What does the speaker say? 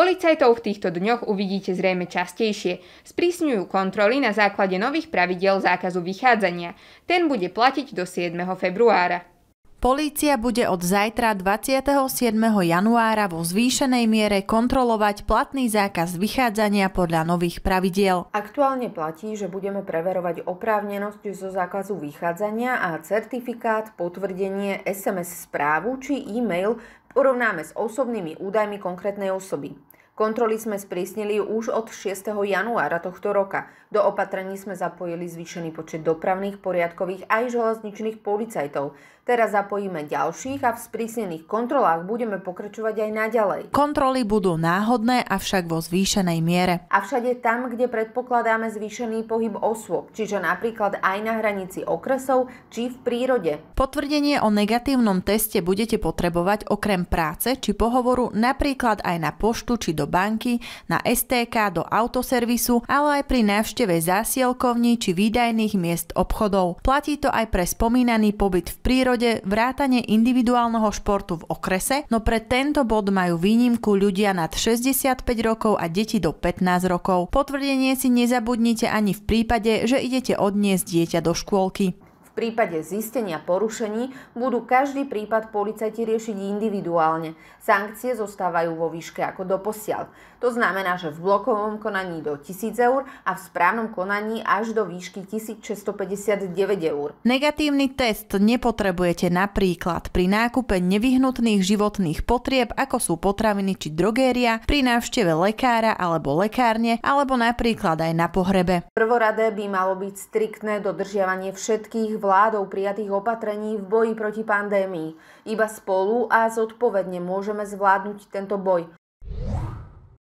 Policajtov v týchto dňoch uvidíte zrejme častejšie. Sprísňujú kontroly na základe nových pravidel zákazu vychádzania. Ten bude platiť do 7. februára. Polícia bude od zajtra 27. januára vo zvýšenej miere kontrolovať platný zákaz vychádzania podľa nových pravidiel. Aktuálne platí, že budeme preverovať oprávnenosť zo zákazu vychádzania a certifikát, potvrdenie, SMS správu či e-mail porovnáme s osobnými údajmi konkrétnej osoby. Kontroly sme sprísnili už od 6. januára tohto roka. Do opatrení sme zapojili zvýšený počet dopravných, poriadkových aj železničných policajtov. Teraz zapojíme ďalších a v sprísnených kontrolách budeme pokračovať aj naďalej. Kontroly budú náhodné, avšak vo zvýšenej miere. A všade tam, kde predpokladáme zvýšený pohyb osôb, čiže napríklad aj na hranici okresov či v prírode. Potvrdenie o negatívnom teste budete potrebovať okrem práce či pohovoru napríklad aj na poštu či do banky, na STK, do autoservisu, ale aj pri návšteve zásielkovní či výdajných miest obchodov. Platí to aj pre spomínaný pobyt v prírode, vrátanie individuálneho športu v okrese, no pre tento bod majú výnimku ľudia nad 65 rokov a deti do 15 rokov. Potvrdenie si nezabudnite ani v prípade, že idete odniesť dieťa do škôlky prípade zistenia porušení budú každý prípad policajti riešiť individuálne. Sankcie zostávajú vo výške ako doposiaľ. To znamená, že v blokovom konaní do 1000 eur a v správnom konaní až do výšky 1659 eur. Negatívny test nepotrebujete napríklad pri nákupe nevyhnutných životných potrieb, ako sú potraviny či drogéria, pri návšteve lekára alebo lekárne, alebo napríklad aj na pohrebe. Prvoradé by malo byť striktné dodržiavanie všetkých vlastných vládou prijatých opatrení v boji proti pandémii. Iba spolu a zodpovedne môžeme zvládnuť tento boj.